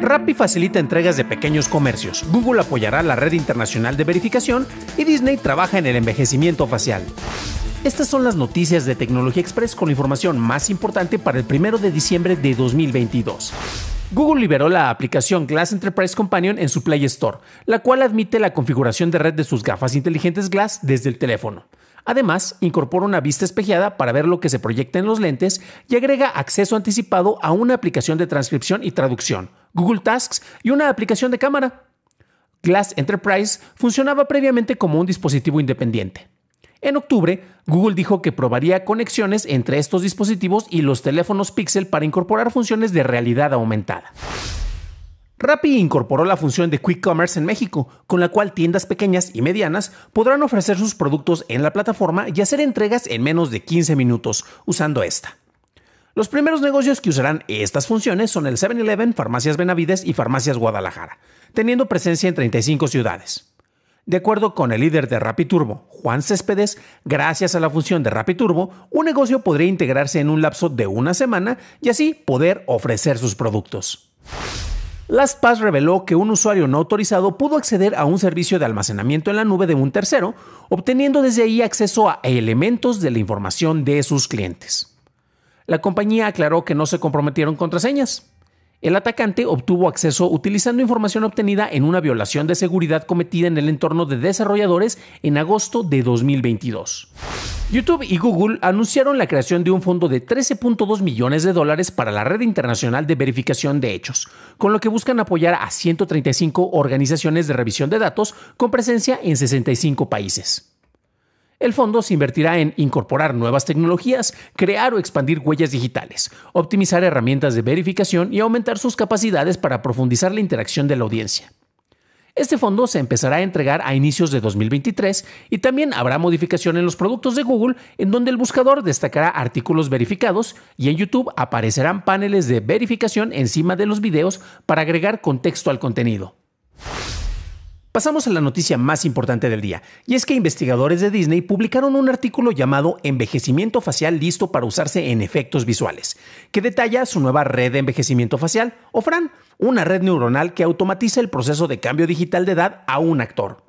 Rappi facilita entregas de pequeños comercios, Google apoyará la red internacional de verificación y Disney trabaja en el envejecimiento facial. Estas son las noticias de Tecnología Express con la información más importante para el 1 de diciembre de 2022. Google liberó la aplicación Glass Enterprise Companion en su Play Store, la cual admite la configuración de red de sus gafas inteligentes Glass desde el teléfono. Además, incorpora una vista espejeada para ver lo que se proyecta en los lentes y agrega acceso anticipado a una aplicación de transcripción y traducción, Google Tasks y una aplicación de cámara. Glass Enterprise funcionaba previamente como un dispositivo independiente. En octubre, Google dijo que probaría conexiones entre estos dispositivos y los teléfonos Pixel para incorporar funciones de realidad aumentada. Rappi incorporó la función de Quick Commerce en México, con la cual tiendas pequeñas y medianas podrán ofrecer sus productos en la plataforma y hacer entregas en menos de 15 minutos usando esta. Los primeros negocios que usarán estas funciones son el 7-Eleven, Farmacias Benavides y Farmacias Guadalajara, teniendo presencia en 35 ciudades. De acuerdo con el líder de Rapiturbo, Juan Céspedes, gracias a la función de Rapiturbo, un negocio podría integrarse en un lapso de una semana y así poder ofrecer sus productos. LastPass reveló que un usuario no autorizado pudo acceder a un servicio de almacenamiento en la nube de un tercero, obteniendo desde ahí acceso a elementos de la información de sus clientes. La compañía aclaró que no se comprometieron contraseñas. El atacante obtuvo acceso utilizando información obtenida en una violación de seguridad cometida en el entorno de desarrolladores en agosto de 2022. YouTube y Google anunciaron la creación de un fondo de 13.2 millones de dólares para la Red Internacional de Verificación de Hechos, con lo que buscan apoyar a 135 organizaciones de revisión de datos con presencia en 65 países. El fondo se invertirá en incorporar nuevas tecnologías, crear o expandir huellas digitales, optimizar herramientas de verificación y aumentar sus capacidades para profundizar la interacción de la audiencia. Este fondo se empezará a entregar a inicios de 2023 y también habrá modificación en los productos de Google en donde el buscador destacará artículos verificados y en YouTube aparecerán paneles de verificación encima de los videos para agregar contexto al contenido. Pasamos a la noticia más importante del día, y es que investigadores de Disney publicaron un artículo llamado Envejecimiento facial listo para usarse en efectos visuales, que detalla su nueva red de envejecimiento facial, o FRAN, una red neuronal que automatiza el proceso de cambio digital de edad a un actor.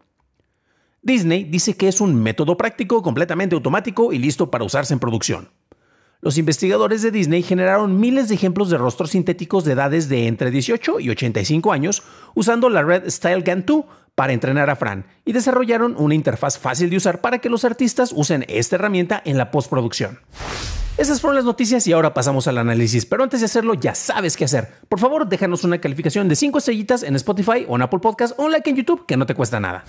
Disney dice que es un método práctico, completamente automático y listo para usarse en producción. Los investigadores de Disney generaron miles de ejemplos de rostros sintéticos de edades de entre 18 y 85 años usando la red StyleGAN 2, para entrenar a Fran y desarrollaron una interfaz fácil de usar para que los artistas usen esta herramienta en la postproducción. Esas fueron las noticias y ahora pasamos al análisis, pero antes de hacerlo ya sabes qué hacer. Por favor, déjanos una calificación de 5 estrellitas en Spotify o en Apple Podcast o un like en YouTube que no te cuesta nada.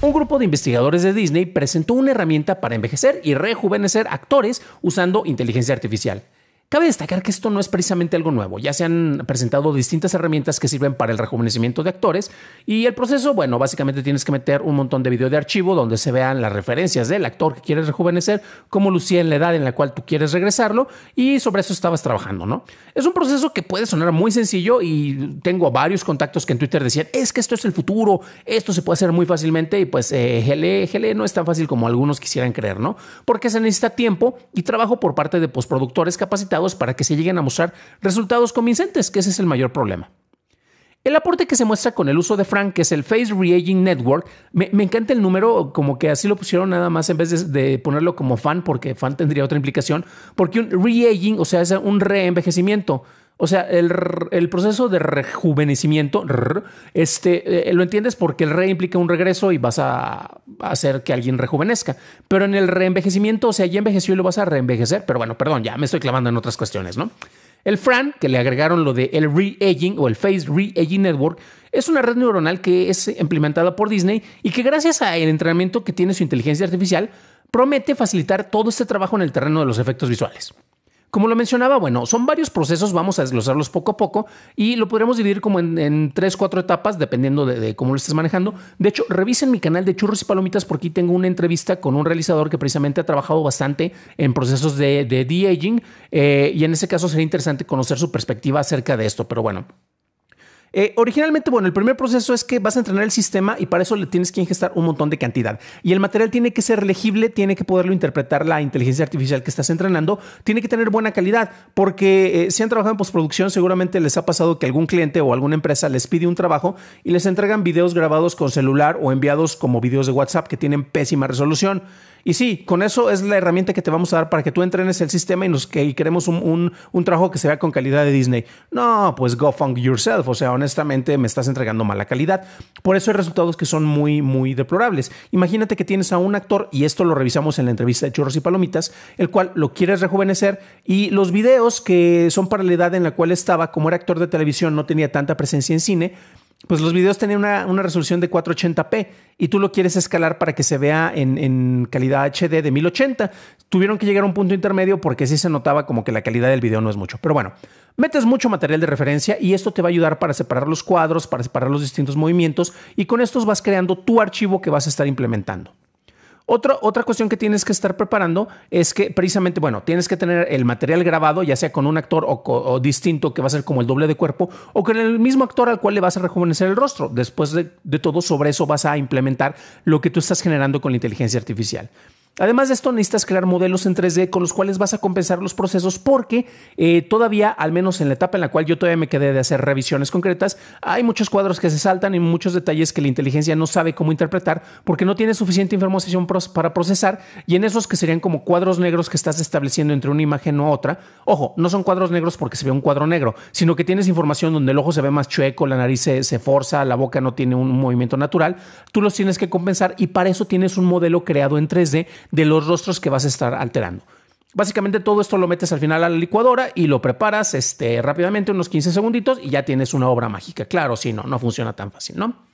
Un grupo de investigadores de Disney presentó una herramienta para envejecer y rejuvenecer actores usando inteligencia artificial. Cabe destacar que esto no es precisamente algo nuevo, ya se han presentado distintas herramientas que sirven para el rejuvenecimiento de actores y el proceso, bueno, básicamente tienes que meter un montón de video de archivo donde se vean las referencias del actor que quieres rejuvenecer, cómo lucía en la edad en la cual tú quieres regresarlo y sobre eso estabas trabajando, ¿no? Es un proceso que puede sonar muy sencillo y tengo varios contactos que en Twitter decían, es que esto es el futuro, esto se puede hacer muy fácilmente y pues eh, gele, no es tan fácil como algunos quisieran creer, ¿no? Porque se necesita tiempo y trabajo por parte de postproductores capacitados para que se lleguen a mostrar resultados convincentes, que ese es el mayor problema. El aporte que se muestra con el uso de Frank, que es el Face Reaging Network, me, encanta el número, como que así lo pusieron nada más en vez de, de ponerlo como fan, porque fan tendría otra implicación, porque un reaging, o sea, es un reenvejecimiento. O sea, el, proceso de rejuvenecimiento, este, eh, lo entiendes porque el re implica un regreso y vas a hacer que alguien rejuvenezca. Pero en el reenvejecimiento, o sea, ya envejeció y lo vas a reenvejecer. Pero bueno, perdón, ya me estoy clavando en otras cuestiones, ¿no? El FRAN, que le agregaron lo de el re-aging o el Face Re-Aging Network, es una red neuronal que es implementada por Disney y que gracias al entrenamiento que tiene su inteligencia artificial, promete facilitar todo este trabajo en el terreno de los efectos visuales. Como lo mencionaba, bueno, son varios procesos, vamos a desglosarlos poco a poco y lo podremos dividir como en, tres, cuatro etapas, dependiendo de, cómo lo estés manejando. De hecho, revisen mi canal de churros y palomitas porque aquí tengo una entrevista con un realizador que precisamente ha trabajado bastante en procesos de de-aging eh, y en ese caso sería interesante conocer su perspectiva acerca de esto, pero bueno. Eh, originalmente, bueno, el primer proceso es que vas a entrenar el sistema y para eso le tienes que ingestar un montón de cantidad. Y el material tiene que ser legible, tiene que poderlo interpretar la inteligencia artificial que estás entrenando, tiene que tener buena calidad, porque eh, si han trabajado en postproducción, seguramente les ha pasado que algún cliente o alguna empresa les pide un trabajo y les entregan videos grabados con celular o enviados como videos de WhatsApp que tienen pésima resolución. Y sí, con eso es la herramienta que te vamos a dar para que tú entrenes el sistema y, nos, que, queremos un, un, un, trabajo que se vea con calidad de Disney. No, pues go funk yourself. O sea, honestamente me estás entregando mala calidad. Por eso hay resultados que son muy, muy deplorables. Imagínate que tienes a un actor, y esto lo revisamos en la entrevista de Churros y Palomitas, el cual lo quieres rejuvenecer y los videos que son para la edad en la cual estaba, como era actor de televisión, no tenía tanta presencia en cine pues los videos tenían una, resolución de 480p y tú lo quieres escalar para que se vea en, en, calidad HD de 1080. Tuvieron que llegar a un punto intermedio porque sí se notaba como que la calidad del video no es mucho. Pero bueno, metes mucho material de referencia y esto te va a ayudar para separar los cuadros, para separar los distintos movimientos y con estos vas creando tu archivo que vas a estar implementando. Otra, cuestión que tienes que estar preparando es que precisamente, bueno, tienes que tener el material grabado, ya sea con un actor o, distinto que va a ser como el doble de cuerpo, o con el mismo actor al cual le vas a rejuvenecer el rostro. Después de todo, sobre eso vas a implementar lo que tú estás generando con la inteligencia artificial. Además de esto, necesitas crear modelos en 3D con los cuales vas a compensar los procesos porque eh, todavía, al menos en la etapa en la cual yo todavía me quedé de hacer revisiones concretas, hay muchos cuadros que se saltan y muchos detalles que la inteligencia no sabe cómo interpretar porque no tiene suficiente información para procesar y en esos que serían como cuadros negros que estás estableciendo entre una imagen u otra, ojo, no son cuadros negros porque se ve un cuadro negro, sino que tienes información donde el ojo se ve más chueco, la nariz se, se forza, la boca no tiene un movimiento natural, tú los tienes que compensar y para eso tienes un modelo creado en 3D de los rostros que vas a estar alterando. Básicamente todo esto lo metes al final a la licuadora y lo preparas este, rápidamente, unos 15 segunditos, y ya tienes una obra mágica. Claro, si no, no funciona tan fácil, ¿no?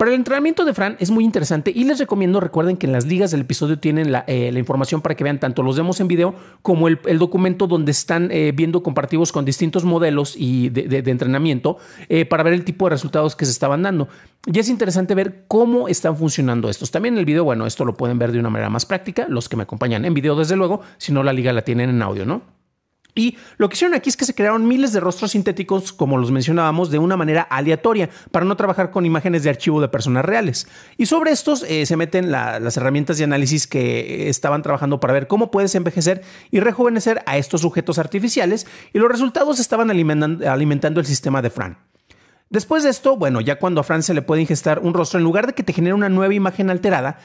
Para el entrenamiento de Fran es muy interesante y les recomiendo, recuerden que en las ligas del episodio tienen la, eh, información para que vean tanto los demos en video como el, documento donde están eh, viendo compartidos con distintos modelos y de, entrenamiento eh, para ver el tipo de resultados que se estaban dando. Y es interesante ver cómo están funcionando estos. También en el video, bueno, esto lo pueden ver de una manera más práctica, los que me acompañan en video desde luego, si no la liga la tienen en audio, ¿no? Y lo que hicieron aquí es que se crearon miles de rostros sintéticos, como los mencionábamos, de una manera aleatoria, para no trabajar con imágenes de archivo de personas reales. Y sobre estos eh, se meten las herramientas de análisis que estaban trabajando para ver cómo puedes envejecer y rejuvenecer a estos sujetos artificiales, y los resultados estaban alimentando, alimentando el sistema de Fran. Después de esto, bueno, ya cuando a Fran se le puede ingestar un rostro, en lugar de que te genere una nueva imagen alterada,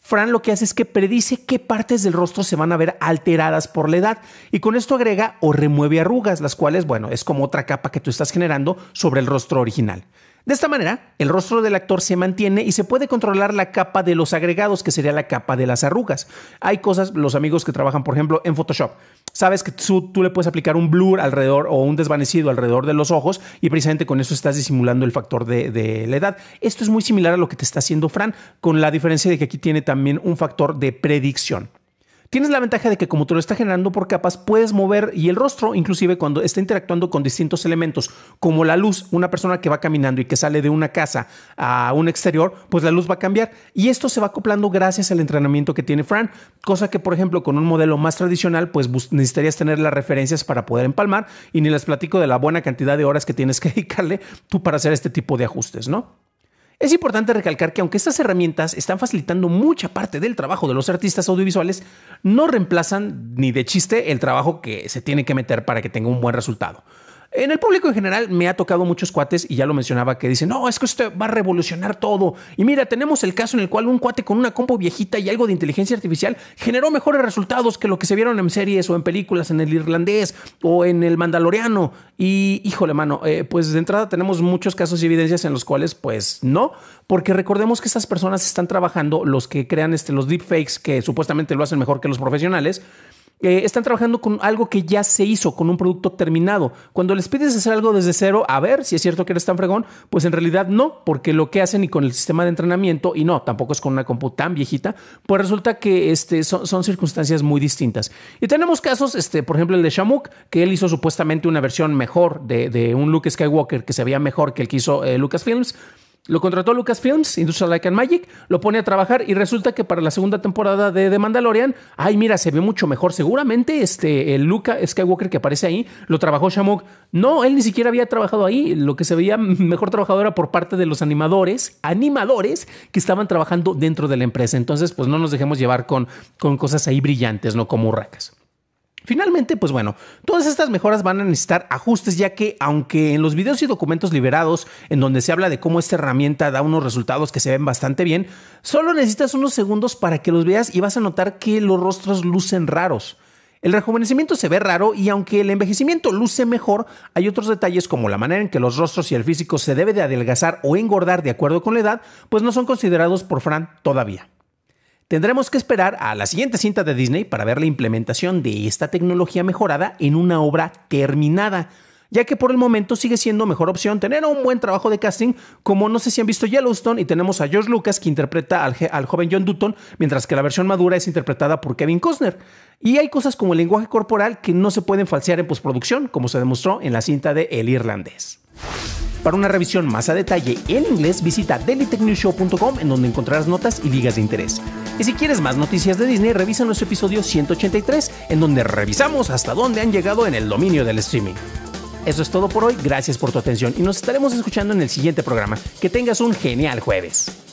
Fran lo que hace es que predice qué partes del rostro se van a ver alteradas por la edad y con esto agrega o remueve arrugas, las cuales, bueno, es como otra capa que tú estás generando sobre el rostro original. De esta manera, el rostro del actor se mantiene y se puede controlar la capa de los agregados, que sería la capa de las arrugas. Hay cosas, los amigos que trabajan, por ejemplo, en Photoshop, sabes que tú, le puedes aplicar un blur alrededor o un desvanecido alrededor de los ojos y precisamente con eso estás disimulando el factor de, de la edad. Esto es muy similar a lo que te está haciendo Fran, con la diferencia de que aquí tiene también un factor de predicción. Tienes la ventaja de que como tú lo está generando por capas, puedes mover y el rostro, inclusive cuando está interactuando con distintos elementos, como la luz, una persona que va caminando y que sale de una casa a un exterior, pues la luz va a cambiar. Y esto se va acoplando gracias al entrenamiento que tiene Fran, cosa que por ejemplo con un modelo más tradicional, pues necesitarías tener las referencias para poder empalmar y ni les platico de la buena cantidad de horas que tienes que dedicarle tú para hacer este tipo de ajustes, ¿no? Es importante recalcar que aunque estas herramientas están facilitando mucha parte del trabajo de los artistas audiovisuales, no reemplazan ni de chiste el trabajo que se tiene que meter para que tenga un buen resultado. En el público en general me ha tocado muchos cuates y ya lo mencionaba que dicen, no, es que esto va a revolucionar todo. Y mira, tenemos el caso en el cual un cuate con una compo viejita y algo de inteligencia artificial generó mejores resultados que lo que se vieron en series o en películas, en el irlandés o en el mandaloriano. Y híjole, mano, eh, pues de entrada tenemos muchos casos y evidencias en los cuales pues no, porque recordemos que estas personas están trabajando, los que crean este, los deepfakes que supuestamente lo hacen mejor que los profesionales. Eh, están trabajando con algo que ya se hizo, con un producto terminado. Cuando les pides hacer algo desde cero, a ver si es cierto que eres tan fregón, pues en realidad no, porque lo que hacen y con el sistema de entrenamiento, y no, tampoco es con una compu tan viejita, pues resulta que este, son, circunstancias muy distintas. Y tenemos casos, este, por ejemplo, el de Shamuk, que él hizo supuestamente una versión mejor de, un Luke Skywalker que se veía mejor que el que hizo eh, Lucasfilms. Lo contrató Films, Industrial Like and Magic, lo pone a trabajar y resulta que para la segunda temporada de The Mandalorian, ay, mira, se ve mucho mejor. Seguramente este, el Luca Skywalker que aparece ahí lo trabajó Shamuk. No, él ni siquiera había trabajado ahí. Lo que se veía mejor trabajado era por parte de los animadores, animadores que estaban trabajando dentro de la empresa. Entonces, pues no nos dejemos llevar con, con cosas ahí brillantes, ¿no? Como urracas. Finalmente, pues bueno, todas estas mejoras van a necesitar ajustes ya que aunque en los videos y documentos liberados en donde se habla de cómo esta herramienta da unos resultados que se ven bastante bien, solo necesitas unos segundos para que los veas y vas a notar que los rostros lucen raros. El rejuvenecimiento se ve raro y aunque el envejecimiento luce mejor, hay otros detalles como la manera en que los rostros y el físico se debe de adelgazar o engordar de acuerdo con la edad, pues no son considerados por Fran todavía. Tendremos que esperar a la siguiente cinta de Disney para ver la implementación de esta tecnología mejorada en una obra terminada, ya que por el momento sigue siendo mejor opción tener un buen trabajo de casting, como no sé si han visto Yellowstone y tenemos a George Lucas que interpreta al, joven John Dutton, mientras que la versión madura es interpretada por Kevin Costner. Y hay cosas como el lenguaje corporal que no se pueden falsear en postproducción, como se demostró en la cinta de El Irlandés. Para una revisión más a detalle en inglés, visita dailytechnewshow.com en donde encontrarás notas y ligas de interés. Y si quieres más noticias de Disney, revisa nuestro episodio 183, en donde revisamos hasta dónde han llegado en el dominio del streaming. Eso es todo por hoy, gracias por tu atención y nos estaremos escuchando en el siguiente programa. Que tengas un genial jueves.